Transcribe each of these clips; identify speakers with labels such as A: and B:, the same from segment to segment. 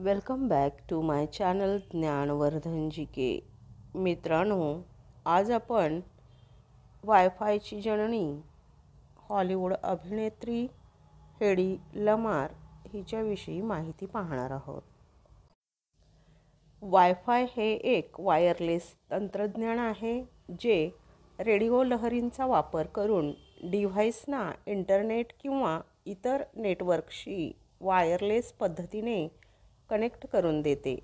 A: welcome back to my channel Gyanvardhan G K मित्रांनो आज आपण वायफायची जननी हॉलिवूड अभिनेत्री हेडी लमार हिच्याविषयी माहिती पाहणार आहोत वायफाय हे एक वायरलेस तंत्रज्ञान आहे जे रेडिओ लहरींचा वापर करून डिव्हाइसना इंटरनेट किंवा इतर नेटवर्कशी वायरलेस पद्धतीने कनेक्ट करून देते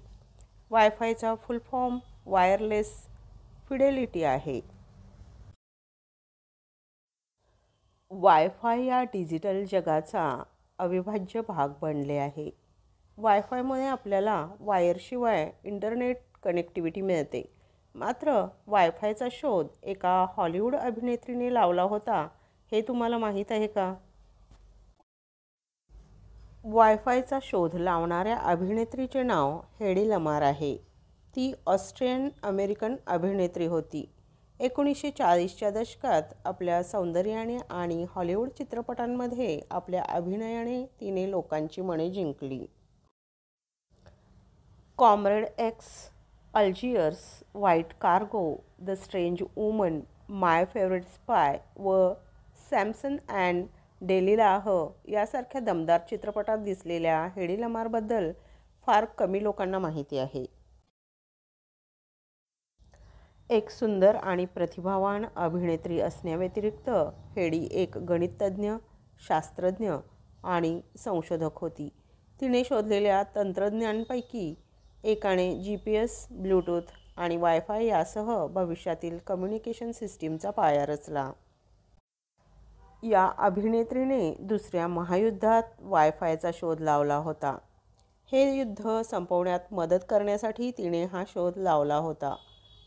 A: वायफायचा फुल फॉर्म वायरलेस फिडेलिटी आहे वायफाय या डिजिटल जगाचा अविभाज्य भाग बनले आहे वायफायमुळे आपल्याला वायरशिवाय इंटरनेट कनेक्टिव्हिटी मिळते मात्र वायफायचा शोध एका हॉलिवूड अभिनेत्रीने लावला होता हे तुम्हाला माहीत आहे का वायफायचा शोध लावणाऱ्या अभिनेत्रीचे नाव हेडी लमार आहे ती ऑस्ट्रियन अमेरिकन अभिनेत्री होती एकोणीसशे चाळीसच्या दशकात आपल्या सौंदर्याने आणि हॉलिवूड चित्रपटांमध्ये आपल्या अभिनयाने तिने लोकांची मने जिंकली Comrade X Algiers White Cargo The Strange Woman My Favourite Spy व सॅमसन अँड डेलीला आह यासारख्या दमदार चित्रपटात दिसलेल्या हेडी लमारबद्दल फार कमी लोकांना माहिती आहे एक सुंदर आणि प्रतिभावान अभिनेत्री असण्याव्यतिरिक्त हेडी एक गणिततज्ञ शास्त्रज्ञ आणि संशोधक होती तिने शोधलेल्या तंत्रज्ञांपैकी एकाने जी पी एस ब्लूटूथ आणि वायफाय यासह भविष्यातील कम्युनिकेशन सिस्टीमचा पाया रचला या अभिनेत्रीने दुसऱ्या महायुद्धात वायफायचा शोध लावला होता हे युद्ध संपवण्यात मदत करण्यासाठी तिने हा शोध लावला होता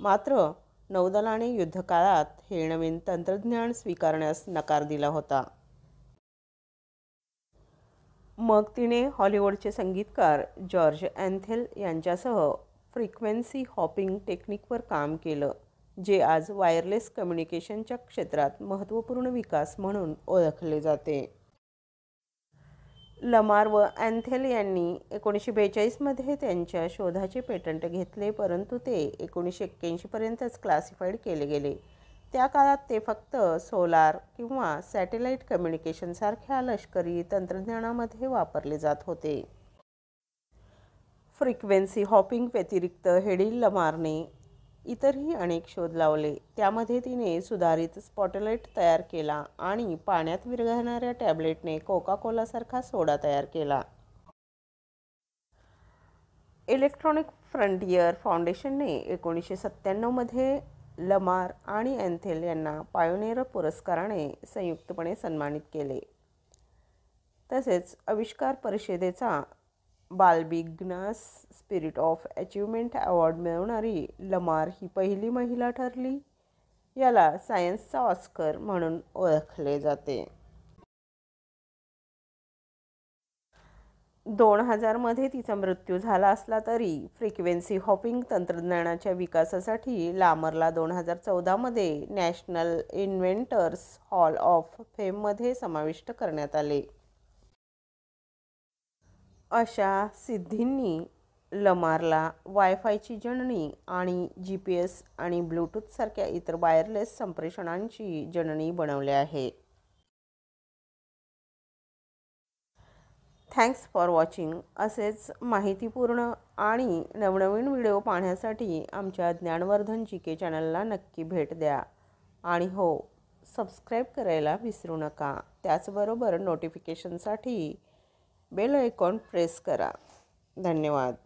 A: मात्र नौदलाने युद्धकाळात हे नवीन तंत्रज्ञान स्वीकारण्यास नकार दिला होता मग तिने हॉलिवूडचे संगीतकार जॉर्ज अँथेल यांच्यासह फ्रिक्वेन्सी हॉपिंग टेक्निकवर काम केलं जे आज वायरलेस कम्युनिकेशनच्या क्षेत्रात महत्त्वपूर्ण विकास म्हणून ओळखले जाते लमार व अँथेल यांनी एकोणीसशे बेचाळीसमध्ये त्यांच्या शोधाचे पेटंट घेतले परंतु ते एकोणीसशे एक्क्याऐंशीपर्यंतच क्लासिफाईड केले गेले त्या काळात ते फक्त सोलार किंवा सॅटेलाईट कम्युनिकेशनसारख्या लष्करी तंत्रज्ञानामध्ये वापरले जात होते फ्रिक्वेन्सी हॉपिंग व्यतिरिक्त हेडिल लमारने इतरही अनेक शोध लावले त्यामध्ये तिने सुधारित स्पॉटलाइट तयार केला आणि पाण्यात विरघळणाऱ्या टॅबलेटने कोका कोलासारखा सोडा तयार केला इलेक्ट्रॉनिक फ्रंटियर फाउंडेशनने एकोणीसशे सत्त्याण्णवमध्ये लमार आणि अँथेल यांना पायोनेर पुरस्काराने संयुक्तपणे सन्मानित केले तसेच आविष्कार परिषदेचा Bulbie Gnass spirit of achievement award मिळवणारी लमार ही पहिली महिला ठरली याला सायन्सचा ऑस्कर म्हणून ओळखले जाते दोन हजारमध्ये तिचा मृत्यू झाला असला तरी फ्रिक्वेन्सी हॉपिंग तंत्रज्ञानाच्या विकासासाठी लामरला दोन हजार चौदामध्ये नॅशनल इन्व्हेंटर्स हॉल ऑफ फेममध्ये समाविष्ट करण्यात आले अशा सिद्धींनी लमारला वायफायची जननी आणि जी पी एस आणि ब्लूटूथसारख्या इतर वायरलेस संप्रेषणांची जननी बनवली आहे थँक्स फॉर वॉचिंग असेच माहितीपूर्ण आणि नवनवीन व्हिडिओ पाहण्यासाठी आमच्या ज्ञानवर्धन जी के चॅनलला नक्की भेट द्या आणि हो सबस्क्राईब करायला विसरू नका त्याचबरोबर नोटिफिकेशनसाठी बेल आयकॉन प्रेस करा धन्यवाद